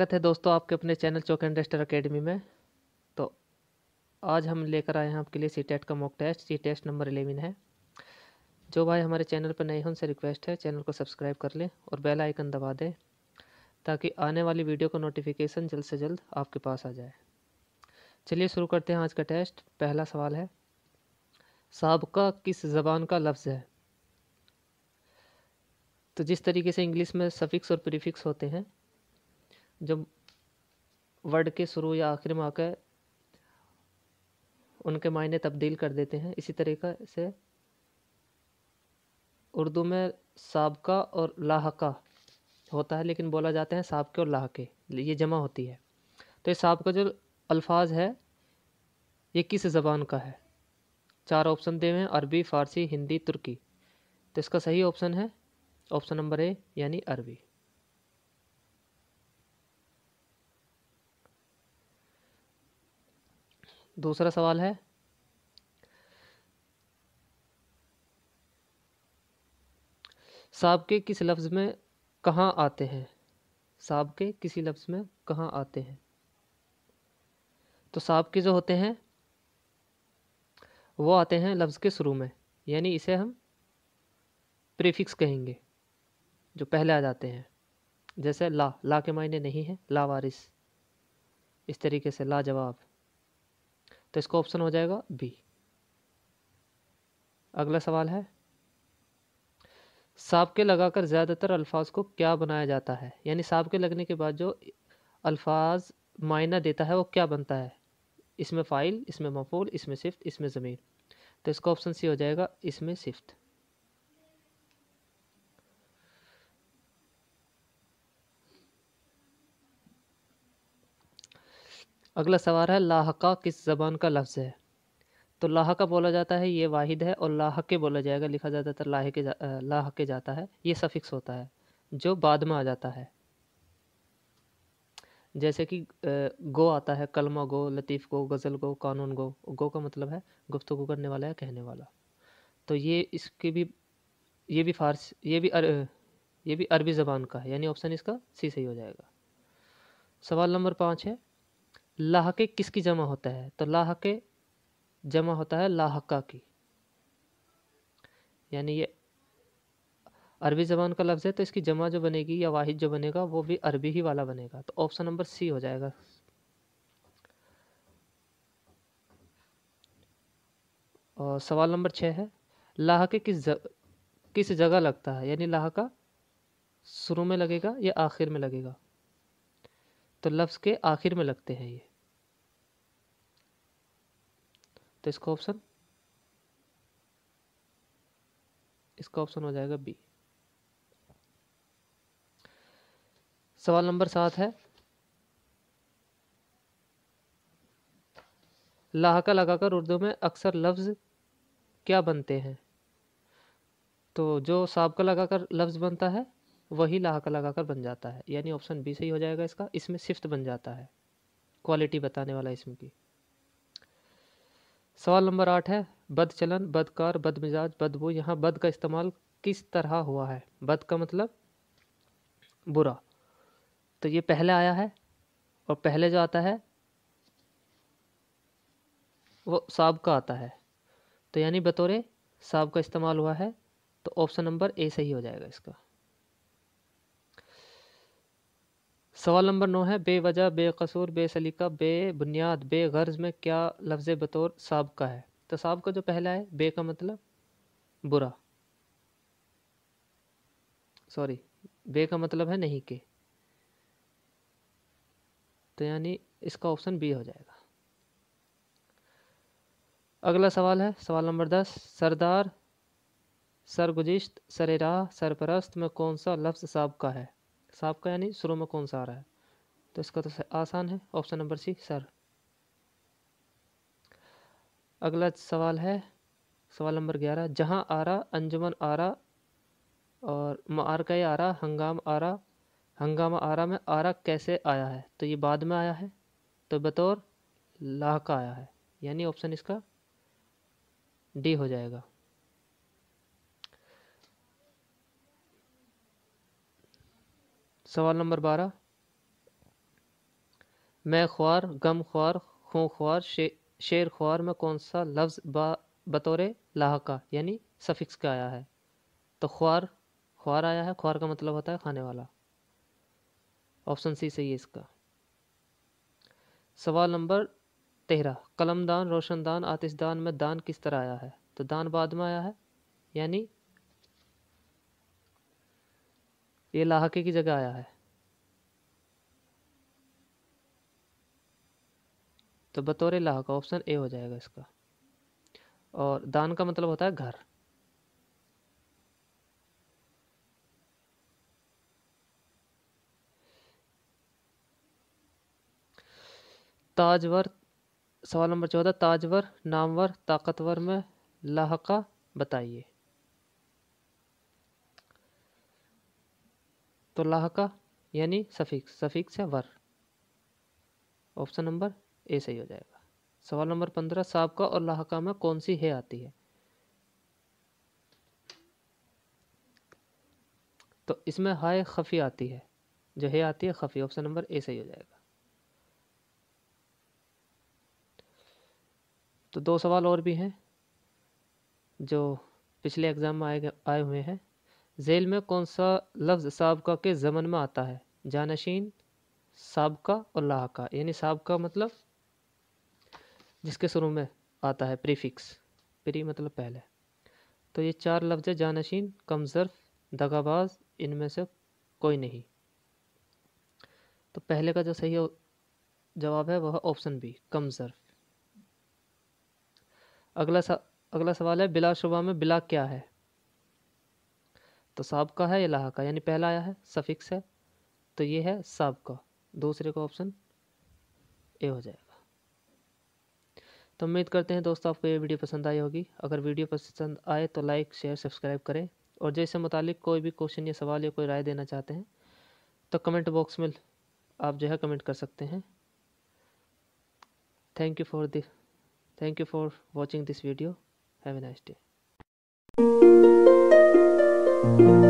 स्वागत है दोस्तों आपके अपने चैनल चौक इंडस्टर अकेडमी में तो आज हम लेकर आए हैं आपके लिए सी टेट e का mock test C test number eleven है जो भाई हमारे चैनल पर नए हैं उनसे रिक्वेस्ट है चैनल को सब्सक्राइब कर लें और बेल आइकन दबा दें ताकि आने वाली वीडियो का नोटिफिकेशन जल्द से जल्द आपके पास आ जाए चलिए शुरू करते हैं आज का टेस्ट पहला सवाल है सबका किस जबान का लफ्ज़ है तो जिस तरीके से इंग्लिश में सफिक्स और प्रीफिक्स होते हैं जब वर्ड के शुरू या आखिर में आकर उनके मायने तब्दील कर देते हैं इसी तरीक़े से उर्दू में सबका और लाहका होता है लेकिन बोला जाता है सबके और लाहके ये जमा होती है तो ये सबका जो अल्फाज है ये किस ज़बान का है चार ऑप्शन दिए हुए हैं अरबी फ़ारसी हिंदी तुर्की तो इसका सही ऑप्शन है ऑप्शन नंबर ए यानी अरबी दूसरा सवाल है के किस लफ्ज़ में कहाँ आते हैं के किसी लफ्ज़ में कहाँ आते हैं तो के जो होते हैं वो आते हैं लफ्ज़ के शुरू में यानी इसे हम प्रीफिक्स कहेंगे जो पहले आ जाते हैं जैसे ला ला के मायने नहीं है लावारिस इस तरीके से लाजवाब तो इसका ऑप्शन हो जाएगा बी अगला सवाल है साफ के लगाकर ज़्यादातर अल्फाज को क्या बनाया जाता है यानी सांपके के लगने के बाद जो अल्फाज मायना देता है वो क्या बनता है इसमें फ़ाइल इसमें मफूल इसमें सिफ्त इसमें ज़मीन तो इसका ऑप्शन सी हो जाएगा इसमें सिफ्त अगला सवाल है लाहका किस ज़बान का लफ्ज़ है तो लाहका बोला जाता है ये वाहिद है और लाहके बोला जाएगा लिखा जाता है तो लाह के जा, लाहके के जाता है ये सफ़िक्स होता है जो बाद में आ जाता है जैसे कि गो आता है कलमा गो लतीफ़ गो गज़ल गो कानून गो गो का मतलब है गुफ्तु करने वाला या कहने वाला तो ये इसके भी ये भी फारस ये भी अर, ये भी अरबी ज़बान का है यानी ऑप्शन इसका सी सही हो जाएगा सवाल नंबर पाँच है लाहके किसकी जमा होता है तो लाह के जमा होता है लाहका की यानी ये अरबी ज़बान का लफ्ज़ है तो इसकी जमा जो बनेगी या वाहिद जो बनेगा वो भी अरबी ही वाला बनेगा तो ऑप्शन नंबर सी हो जाएगा और सवाल नंबर छः है लाह के किस जग, किस जगह लगता है यानी लाह का शुरू में लगेगा या आखिर में लगेगा तो लफ्ज़ के आखिर में लगते हैं ये तो इसका ऑप्शन इसका ऑप्शन हो जाएगा बी सवाल नंबर सात है लाहका लगाकर उर्दू में अक्सर लफ्ज़ क्या बनते हैं तो जो का लगाकर लफ्ज़ बनता है वही लाहका लगाकर बन जाता है यानी ऑप्शन बी सही हो जाएगा इसका इसमें शिफ्ट बन जाता है क्वालिटी बताने वाला इसमें की सवाल नंबर आठ है बद चलन बदकार बद मिजाज बदबू यहाँ बद का इस्तेमाल किस तरह हुआ है बद का मतलब बुरा तो ये पहले आया है और पहले जो आता है वो साब का आता है तो यानी बतौर साब का इस्तेमाल हुआ है तो ऑप्शन नंबर ए सही हो जाएगा इसका सवाल नंबर नौ है बेवजह बेकसूर बेसलीका बे गर्ज़ में क्या लफ्ज़ बतौर सबका है तो सबका जो पहला है बे का मतलब बुरा सॉरी बे का मतलब है नहीं के तो यानी इसका ऑप्शन बी हो जाएगा अगला सवाल है सवाल नंबर दस सरदार सरगुजिश्त सरेराह सरपरस्त में कौन सा लफ्ज़ सबका है साहब का यानी शुरू में कौन सा आ रहा है तो इसका तो आसान है ऑप्शन नंबर सी सर अगला सवाल है सवाल नंबर ग्यारह जहाँ आरा अंजुमन आरा और मार का आरा हंगाम आरा हंगामा आरा में आरा कैसे आया है तो ये बाद में आया है तो बतौर लाह का आया है यानी ऑप्शन इसका डी हो जाएगा सवाल नंबर बारह मैं ख्वार गम ख्वार खों ख्वार शे, शेर ख्वार में कौन सा लफ्ज़ बतौर लाहका यानी सफिक्स का आया है तो ख्वार ख्वार आया है ख्वार का मतलब होता है खाने वाला ऑप्शन सी सही है इसका सवाल नंबर तेरह कलमदान रोशनदान आतिशदान में दान किस तरह आया है तो दान बाद में आया है यानी ये लाहके की जगह आया है तो बतौर लाहका ऑप्शन ए हो जाएगा इसका और दान का मतलब होता है घर ताजवर सवाल नंबर चौदह ताजवर नामवर ताकतवर में लाहका बताइए तो लाह का यानी सफिक्स सफिक्स है वर ऑप्शन नंबर ए सही हो जाएगा सवाल नंबर पंद्रह साबका और लाहका में कौन सी है आती है तो इसमें हाय खफ़ी आती है जो है आती है खफ़ी ऑप्शन नंबर ए सही हो जाएगा तो दो सवाल और भी हैं जो पिछले एग्ज़ाम में आए आए हुए हैं जेल में कौन सा लफ्ज़ सबका के ज़मन में आता है जानशीन सबका और लाका यानी सबका मतलब जिसके शुरू में आता है प्रीफिक्स प्री मतलब पहले तो ये चार लफ्ज़ है जानशीन कमजर्फ दगाबाज इनमें से कोई नहीं तो पहले का जो सही जवाब है वह ऑप्शन बी कमजर्फ अगला सा, अगला सवाल है बिला शुबा में बिला क्या है तो साब का है या लाहा का यानी पहला आया है सफिक्स है तो ये है साब का दूसरे का ऑप्शन ए हो जाएगा तो उम्मीद करते हैं दोस्तों आपको ये वीडियो पसंद आई होगी अगर वीडियो पसंद आए तो लाइक शेयर सब्सक्राइब करें और जैसे मुतालिक कोई भी क्वेश्चन या सवाल या कोई राय देना चाहते हैं तो कमेंट बॉक्स में आप जो है कमेंट कर सकते हैं thank you for the thank you for watching this video have a nice day Thank you.